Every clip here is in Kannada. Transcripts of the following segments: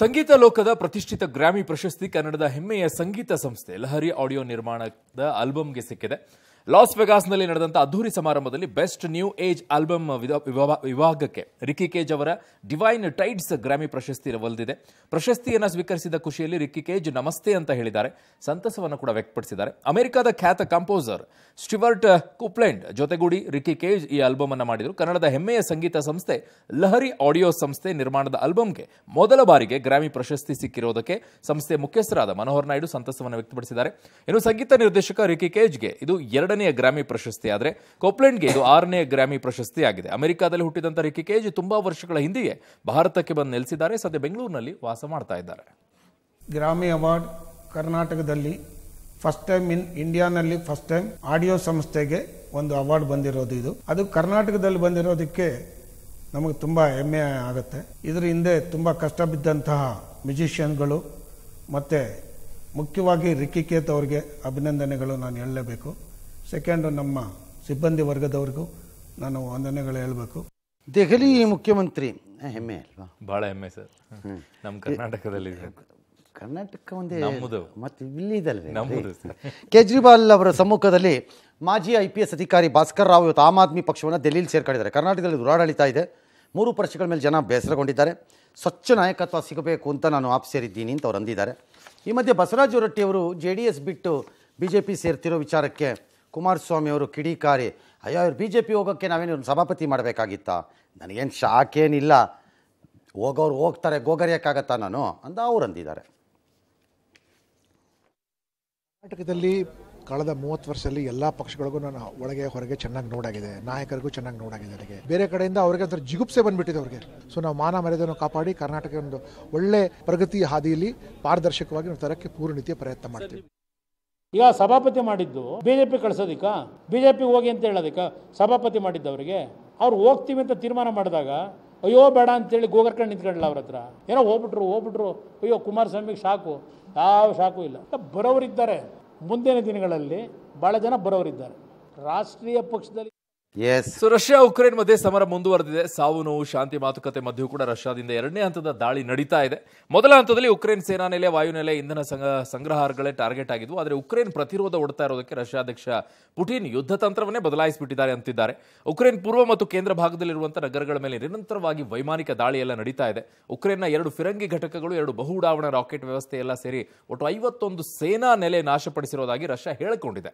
ಸಂಗೀತ ಲೋಕದ ಪ್ರತಿಷ್ಠಿತ ಗ್ರಾಮಿ ಪ್ರಶಸ್ತಿ ಕನ್ನಡದ ಹೆಮ್ಮೆಯ ಸಂಗೀತ ಸಂಸ್ಥೆ ಲಹರಿ ಆಡಿಯೋ ನಿರ್ಮಾಣದ ಆಲ್ಬಮ್ಗೆ ಸಿಕ್ಕಿದೆ ಲಾಸ್ ವೆಗಾಸ್ನಲ್ಲಿ ನಡೆದಂಥ ಅದ್ಧೂರಿ ಸಮಾರಂಭದಲ್ಲಿ ಬೆಸ್ಟ್ ನ್ಯೂ ಏಜ್ ಆಲ್ಬಮ್ ವಿಭಾಗಕ್ಕೆ ರಿಕ್ಕಿ ಕೇಜ್ ಅವರ ಡಿವೈನ್ ಟೈಡ್ಸ್ ಗ್ರಾಮಿ ಪ್ರಶಸ್ತಿ ಒಲಿದಿದೆ ಪ್ರಶಸ್ತಿಯನ್ನು ಸ್ವೀಕರಿಸಿದ ಖುಷಿಯಲ್ಲಿ ರಿಕ್ಕಿ ಕೇಜ್ ನಮಸ್ತೆ ಅಂತ ಹೇಳಿದ್ದಾರೆ ಸಂತಸವನ್ನು ಕೂಡ ವ್ಯಕ್ತಪಡಿಸಿದ್ದಾರೆ ಅಮೆರಿಕದ ಖ್ಯಾತ ಕಂಪೋಸರ್ ಸ್ಟಿವರ್ಟ್ ಕುಪ್ಲೆಂಡ್ ಜೊತೆಗೂಡಿ ರಿಕ್ಕಿ ಕೇಜ್ ಈ ಆಲ್ಬಮ್ ಅನ್ನು ಮಾಡಿದರು ಕನ್ನಡದ ಹೆಮ್ಮೆಯ ಸಂಗೀತ ಸಂಸ್ಥೆ ಲಹರಿ ಆಡಿಯೋ ಸಂಸ್ಥೆ ನಿರ್ಮಾಣದ ಆಲ್ಬಮ್ಗೆ ಮೊದಲ ಬಾರಿಗೆ ಗ್ರಾಮಿ ಪ್ರಶಸ್ತಿ ಸಿಕ್ಕಿರೋದಕ್ಕೆ ಸಂಸ್ಥೆ ಮುಖ್ಯಸ್ಥರಾದ ಮನೋಹರ್ ನಾಯ್ಡು ಸಂತಸವನ್ನು ವ್ಯಕ್ತಪಡಿಸಿದ್ದಾರೆ ಇನ್ನು ಸಂಗೀತ ನಿರ್ದೇಶಕ ರಿಕಿ ಕೇಜ್ಗೆ ಇದು ಎರಡನೇ ಏಳನೆಯ ಗ್ರಾಮಿ ಪ್ರಶಸ್ತಿ ಆದರೆ ಕೊಪ್ಲೆಂಡ್ಗೆ ಇದು ಆರನೇ ಗ್ರಾಮಿ ಪ್ರಶಸ್ತಿ ಆಗಿದೆ ಅಮೆರಿಕಾದಲ್ಲಿ ಹುಟ್ಟಿದಂಥ ರಿಕ್ಕಿ ಜಿ ತುಂಬಾ ವರ್ಷಗಳ ಹಿಂದೆಯೇ ಭಾರತಕ್ಕೆ ಬಂದು ನೆಲೆಸಿದ್ದಾರೆ ಸದ್ಯ ಬೆಂಗಳೂರಿನಲ್ಲಿ ವಾಸ ಮಾಡ್ತಾ ಇದ್ದಾರೆ ಗ್ರಾಮಿ ಅವಾರ್ಡ್ ಕರ್ನಾಟಕದಲ್ಲಿ ಫಸ್ಟ್ ಟೈಮ್ ಇನ್ ಇಂಡಿಯಾನಲ್ಲಿ ಫಸ್ಟ್ ಟೈಮ್ ಆಡಿಯೋ ಸಂಸ್ಥೆಗೆ ಒಂದು ಅವಾರ್ಡ್ ಬಂದಿರೋದು ಇದು ಅದು ಕರ್ನಾಟಕದಲ್ಲಿ ಬಂದಿರೋದಕ್ಕೆ ನಮಗೆ ತುಂಬ ಹೆಮ್ಮೆ ಆಗುತ್ತೆ ಇದರ ಹಿಂದೆ ತುಂಬ ಕಷ್ಟ ಬಿದ್ದಂತಹ ಮ್ಯೂಸಿಷಿಯನ್ಗಳು ಮತ್ತು ಮುಖ್ಯವಾಗಿ ರಿಕ್ಕಿ ಅವರಿಗೆ ಅಭಿನಂದನೆಗಳು ನಾನು ಹೇಳಲೇಬೇಕು ಸೆಕೆಂಡ್ ನಮ್ಮ ಸಿಬ್ಬಂದಿ ವರ್ಗದವ್ರಿಗೂ ನಾನು ವಂದನೆಗಳು ಹೇಳಬೇಕು ದೆಹಲಿ ಮುಖ್ಯಮಂತ್ರಿ ಹೆಮ್ಮೆ ಅಲ್ವಾ ಬಹಳ ಹೆಮ್ಮೆ ಸರ್ ನಮ್ಮ ಕರ್ನಾಟಕದಲ್ಲಿ ಕರ್ನಾಟಕ ಒಂದೇ ಮತ್ತು ಇದಲ್ವೇ ಕೇಜ್ರಿವಾಲ್ ಅವರ ಸಮ್ಮುಖದಲ್ಲಿ ಮಾಜಿ ಐ ಪಿ ಎಸ್ ಅಧಿಕಾರಿ ಭಾಸ್ಕರ್ ರಾವ್ ಇವತ್ತು ಆಮ್ ಆದ್ಮಿ ಪಕ್ಷವನ್ನು ದೆಹಲಿಯಲ್ಲಿ ಸೇರ್ಕೊಂಡಿದ್ದಾರೆ ಕರ್ನಾಟಕದಲ್ಲಿ ದುರಾಡಳಿತ ಇದೆ ಮೂರು ಪಕ್ಷಗಳ ಮೇಲೆ ಜನ ಬೇಸರಗೊಂಡಿದ್ದಾರೆ ಸ್ವಚ್ಛ ನಾಯಕತ್ವ ಸಿಗಬೇಕು ಅಂತ ನಾನು ಆಪ್ ಸೇರಿದ್ದೀನಿ ಅಂತ ಅವ್ರು ಅಂದಿದ್ದಾರೆ ಈ ಮಧ್ಯೆ ಬಸವರಾಜ ಹೊರಟ್ಟಿಯವರು ಜೆ ಡಿ ಎಸ್ ಬಿಟ್ಟು ಬಿ ಜೆ ಪಿ ಸೇರ್ತಿರೋ ವಿಚಾರಕ್ಕೆ ಕುಮಾರಸ್ವಾಮಿ ಅವರು ಕಿಡಿಕಾರಿ ಅಯ್ಯೋ ಇವ್ರು ಬಿ ಜೆ ಪಿ ಹೋಗೋಕ್ಕೆ ನಾವೇನು ಸಭಾಪತಿ ಮಾಡಬೇಕಾಗಿತ್ತಾ ನನಗೇನು ಶಾಖೇನಿಲ್ಲ ಹೋಗೋರು ಹೋಗ್ತಾರೆ ಗೋಗರಿಯಕ್ಕಾಗತ್ತಾ ನಾನು ಅಂತ ಅವ್ರು ಅಂದಿದ್ದಾರೆ ಕರ್ನಾಟಕದಲ್ಲಿ ಕಳೆದ ಮೂವತ್ತು ವರ್ಷದಲ್ಲಿ ಎಲ್ಲ ಪಕ್ಷಗಳಿಗೂ ನಾನು ಒಳಗೆ ಹೊರಗೆ ಚೆನ್ನಾಗಿ ನೋಡಾಗಿದೆ ನಾಯಕರಿಗೂ ಚೆನ್ನಾಗಿ ನೋಡಾಗಿದೆ ನನಗೆ ಬೇರೆ ಕಡೆಯಿಂದ ಅವರಿಗೆ ಒಂಥರ ಜಿಗುಪ್ಸೆ ಬಂದುಬಿಟ್ಟಿದೆ ಅವ್ರಿಗೆ ಸೊ ನಾವು ಮಾನ ಮರ್ಯಾದೆಯನ್ನು ಕಾಪಾಡಿ ಕರ್ನಾಟಕ ಒಂದು ಒಳ್ಳೆ ಪ್ರಗತಿ ಹಾದಿಯಲ್ಲಿ ಪಾರದರ್ಶಕವಾಗಿ ನಾವು ತರಕ್ಕೆ ಪೂರ್ಣ ರೀತಿಯ ಪ್ರಯತ್ನ ಮಾಡ್ತೀವಿ ಈಗ ಸಭಾಪತಿ ಮಾಡಿದ್ದು ಬಿ ಜೆ ಪಿ ಕಳ್ಸೋದಿಕ್ಕ ಬಿ ಜೆ ಪಿ ಹೋಗಿ ಅಂತ ಹೇಳೋದಿಕ್ಕ ಸಭಾಪತಿ ಮಾಡಿದ್ದವರಿಗೆ ಅವ್ರು ಹೋಗ್ತೀವಿ ಅಂತ ತೀರ್ಮಾನ ಮಾಡಿದಾಗ ಅಯ್ಯೋ ಬೇಡ ಅಂತೇಳಿ ಗೋಗರ್ಕಂಡು ನಿಂತ್ಕೊಳ್ಳಲ್ಲ ಅವ್ರ ಹತ್ರ ಏನೋ ಹೋಗ್ಬಿಟ್ರು ಹೋಗ್ಬಿಟ್ರು ಅಯ್ಯೋ ಕುಮಾರಸ್ವಾಮಿಗೆ ಶಾಕು ಯಾವ ಶಾಕು ಇಲ್ಲ ಇದ್ದಾರೆ ಮುಂದಿನ ದಿನಗಳಲ್ಲಿ ಭಾಳ ಜನ ಇದ್ದಾರೆ ರಾಷ್ಟ್ರೀಯ ಪಕ್ಷದಲ್ಲಿ ಸೊ ರಷ್ಯಾ ಉಕ್ರೇನ್ ಮಧ್ಯೆ ಸಮರ ಮುಂದುವರೆದಿದೆ ಸಾವು ನೋವು ಶಾಂತಿ ಮಾತುಕತೆ ಮಧ್ಯೂ ಕೂಡ ರಷ್ಯಾದಿಂದ ಎರಡನೇ ಹಂತದ ದಾಳಿ ನಡೀತಾ ಇದೆ ಮೊದಲ ಹಂತದಲ್ಲಿ ಉಕ್ರೇನ್ ಸೇನಾನೆಲೆ ವಾಯುನೆಲೆ ಇಂಧನ ಸಂಗ್ರಹಾರಗಳೇ ಟಾರ್ಗೆಟ್ ಆಗಿದ್ವು ಆದರೆ ಉಕ್ರೇನ್ ಪ್ರತಿರೋಧ ಒಡ್ತಾ ಇರೋದಕ್ಕೆ ರಷ್ಯಾ ಅಧ್ಯಕ್ಷ ಪುಟಿನ್ ಯುದ್ಧ ತಂತ್ರವನ್ನೇ ಬದಲಾಯಿಸಿಬಿಟ್ಟಿದ್ದಾರೆ ಅಂತಿದ್ದಾರೆ ಉಕ್ರೇನ್ ಪೂರ್ವ ಮತ್ತು ಕೇಂದ್ರ ಭಾಗದಲ್ಲಿರುವಂತಹ ನಗರಗಳ ಮೇಲೆ ನಿರಂತರವಾಗಿ ವೈಮಾನಿಕ ದಾಳಿ ಎಲ್ಲ ನಡೀತಾ ಇದೆ ಉಕ್ರೇನ್ನ ಎರಡು ಫಿರಂಗಿ ಘಟಕಗಳು ಎರಡು ಬಹು ಉಡಾವಣಾ ರಾಕೆಟ್ ವ್ಯವಸ್ಥೆ ಎಲ್ಲ ಸೇರಿ ಒಟ್ಟು ಐವತ್ತೊಂದು ಸೇನಾ ನೆಲೆ ನಾಶಪಡಿಸಿರೋದಾಗಿ ರಷ್ಯಾ ಹೇಳಿಕೊಂಡಿದೆ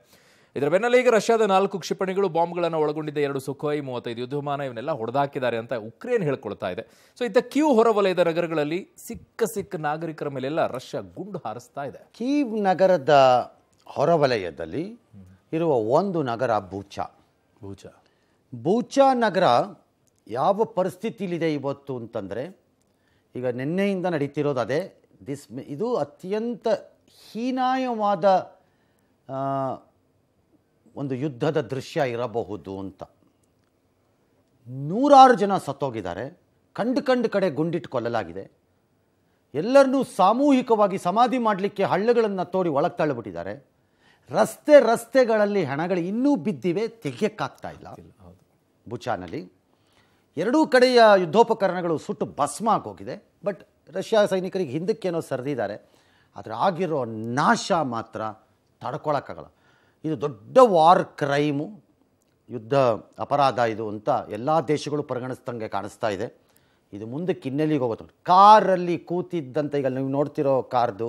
ಇದರ ಬೆನ್ನಲ್ಲೇ ಈಗ ರಷ್ಯಾದ ನಾಲ್ಕು ಕ್ಷಿಪಣಿಗಳು ಬಾಂಬ್ಗಳನ್ನು ಒಳಗೊಂಡಿದ್ದ ಎರಡು ಸುಖೋಯಿ ಮೂವತ್ತೈದು ಯುದ್ಧಮಾನ ಇವನ್ನೆಲ್ಲ ಹೊಡೆದಾಕಿದ್ದಾರೆ ಅಂತ ಉಕ್ರೇನ್ ಹೇಳ್ಕೊಳ್ತಾ ಇದೆ ಸೊ ಇತ್ತ ಕ್ಯೂ ಹೊರವಲಯದ ನಗರಗಳಲ್ಲಿ ಸಿಕ್ಕ ಸಿಕ್ಕ ನಾಗರಿಕರ ಮೇಲೆಲ್ಲ ರಷ್ಯಾ ಗುಂಡು ಹಾರಿಸ್ತಾ ಇದೆ ಕೀವ್ ನಗರದ ಹೊರವಲಯದಲ್ಲಿ ಇರುವ ಒಂದು ನಗರ ಬೂಚಾ ಬೂಚಾ ಬೂಚಾ ನಗರ ಯಾವ ಪರಿಸ್ಥಿತಿಯಲ್ಲಿದೆ ಇವತ್ತು ಅಂತಂದರೆ ಈಗ ನಿನ್ನೆಯಿಂದ ನಡೀತಿರೋದು ಅದೇ ದಿಸ್ ಇದು ಅತ್ಯಂತ ಹೀನಾಯವಾದ ಒಂದು ಯುದ್ಧದ ದೃಶ್ಯ ಇರಬಹುದು ಅಂತ ನೂರಾರು ಜನ ಸತ್ತೋಗಿದ್ದಾರೆ ಕಂಡು ಕಂಡು ಕಡೆ ಗುಂಡಿಟ್ಟು ಕೊಲ್ಲಲಾಗಿದೆ ಎಲ್ಲರನ್ನೂ ಸಾಮೂಹಿಕವಾಗಿ ಸಮಾಧಿ ಮಾಡಲಿಕ್ಕೆ ಹಳ್ಳಗಳನ್ನು ತೋಡಿ ಒಳಗೆ ತಳ್ಳಿಬಿಟ್ಟಿದ್ದಾರೆ ರಸ್ತೆ ರಸ್ತೆಗಳಲ್ಲಿ ಹಣಗಳು ಇನ್ನೂ ಬಿದ್ದಿವೆ ತೆಗೆಯೋಕ್ಕಾಗ್ತಾ ಇಲ್ಲ ಬುಚಾನಲ್ಲಿ ಎರಡೂ ಕಡೆಯ ಯುದ್ಧೋಪಕರಣಗಳು ಸುಟ್ಟು ಭಸ್ಮ ಆಗೋಗಿದೆ ಬಟ್ ರಷ್ಯಾ ಸೈನಿಕರಿಗೆ ಹಿಂದಕ್ಕೇನೋ ಸರಿದಿದ್ದಾರೆ ಆದರೆ ಆಗಿರೋ ನಾಶ ಮಾತ್ರ ತಡ್ಕೊಳಕ್ಕಾಗಲ್ಲ ಇದು ದೊಡ್ಡ ವಾರ್ ಕ್ರೈಮು ಯುದ್ಧ ಅಪರಾಧ ಇದು ಅಂತ ಎಲ್ಲ ದೇಶಗಳು ಪರಿಗಣಿಸ್ದಂಗೆ ಕಾಣಿಸ್ತಾ ಇದೆ ಇದು ಮುಂದೆ ಕಿನ್ನೆಲಿಗೆ ಹೋಗುತ್ತೆ ಕಾರಲ್ಲಿ ಕೂತಿದ್ದಂಥ ಈಗ ನೀವು ನೋಡ್ತಿರೋ ಕಾರ್ದು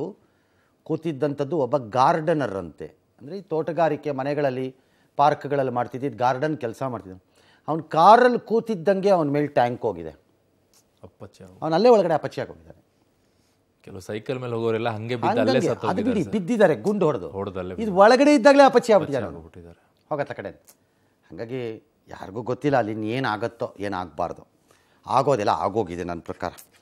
ಕೂತಿದ್ದಂಥದ್ದು ಒಬ್ಬ ಗಾರ್ಡನರ್ ಅಂತೆ ಅಂದರೆ ಈ ತೋಟಗಾರಿಕೆ ಮನೆಗಳಲ್ಲಿ ಪಾರ್ಕ್ಗಳಲ್ಲಿ ಮಾಡ್ತಿದ್ದಿದ್ದು ಗಾರ್ಡನ್ ಕೆಲಸ ಮಾಡ್ತಿದ್ದ ಅವ್ನು ಕಾರಲ್ಲಿ ಕೂತಿದ್ದಂಗೆ ಅವನ ಮೇಲೆ ಟ್ಯಾಂಕ್ ಹೋಗಿದೆ ಅವನು ಅಲ್ಲೇ ಒಳಗಡೆ ಅಪಚಯ ಹೋಗಿದ್ದಾನೆ ಕೆಲವು ಸೈಕಲ್ ಮೇಲೆ ಹೋಗೋರೆಲ್ಲ ಹಂಗೆ ಬಿದ್ದಿದ್ದಾರೆ ಗುಂಡು ಹೊಡೆದು ಹೊಡೆದಲ್ಲೇ ಇದು ಒಳಗಡೆ ಇದ್ದಾಗಲೇ ಅಪಚಿ ಆಗ್ಬಿಟ್ಟಿದ್ದಾರೆ ಹೋಗತ್ತ ಕಡೆ ಹಾಗಾಗಿ ಯಾರಿಗೂ ಗೊತ್ತಿಲ್ಲ ಅಲ್ಲಿ ಏನಾಗತ್ತೋ ಏನಾಗಬಾರ್ದು ಆಗೋದಿಲ್ಲ ಆಗೋಗಿದೆ ನನ್ನ ಪ್ರಕಾರ